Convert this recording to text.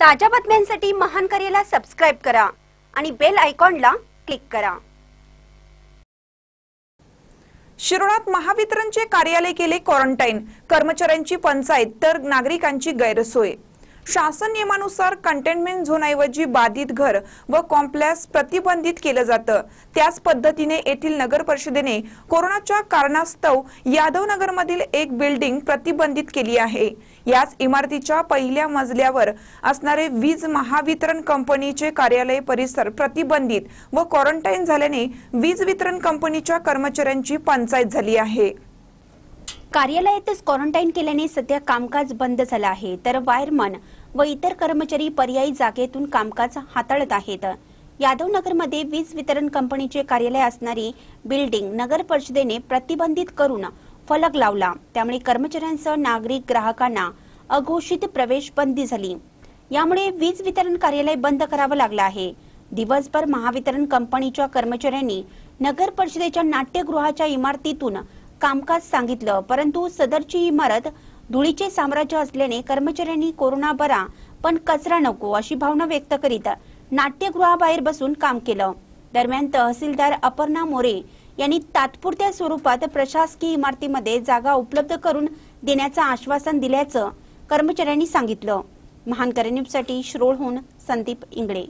ताज्या बातम्यांसाठी महान करेला सबस्क्राईब करा आणि बेल ला क्लिक करा शिरोडात महावितरणचे कार्यालय केले क्वारंटाईन कर्मचाऱ्यांची पंचायत तर नागरिकांची गैरसोय शासन नियमानुसार कंटेनमेंट झोनऐवजी बाधित घर व कॉम्प्लेक्स प्रतिबंधित केलं जातं त्याच पद्धतीने येथील नगर परिषदेने कोरोनाच्या कारणास्तव यादव यादवनगरमधील एक बिल्डिंग प्रतिबंधित केली आहे याच इमारतीच्या पहिल्या मजल्यावर असणारे वीज महावितरण कंपनीचे कार्यालय परिसर प्रतिबंधित व क्वारंटाईन झाल्याने वीज वितरण कंपनीच्या कर्मचाऱ्यांची पंचायत झाली आहे कार्यालयातच क्वारंटाईन केल्याने सध्या कामकाज बंद झालं आहे तर वायरमन व इतर कर्मचारी पर्यायी जागेतून कामकाज हाताळत आहेत यादवनगरमध्ये वीज वितरण कंपनीचे कार्यालय असणारी बिल्डिंग नगर परिषदेने प्रतिबंधित करून फलक लावला त्यामुळे कर्मचाऱ्यांसह नागरिक ग्राहकांना अघोषित प्रवेश बंदी झाली यामुळे वीज वितरण कार्यालय बंद करावं लागलं आहे दिवसभर महावितरण कंपनीच्या कर्मचाऱ्यांनी नगर परिषदेच्या नाट्यगृहाच्या इमारतीतून कामकाज सांगितलं परंतु सदरची इमारत धुळीचे साम्राज्य असल्याने कर्मचाऱ्यांनी कोरोना बरा पण कचरा नको अशी भावना व्यक्त करीत नाट्यगृहाबाहेर बसून काम केलं दरम्यान तहसीलदार अपर्णा मोरे यांनी तात्पुरत्या स्वरूपात प्रशासकीय इमारतीमध्ये जागा उपलब्ध करून देण्याचं आश्वासन दिल्याचं कर्मचाऱ्यांनी सांगितलं महान न्यूजसाठी श्रोळहून संदीप इंगळे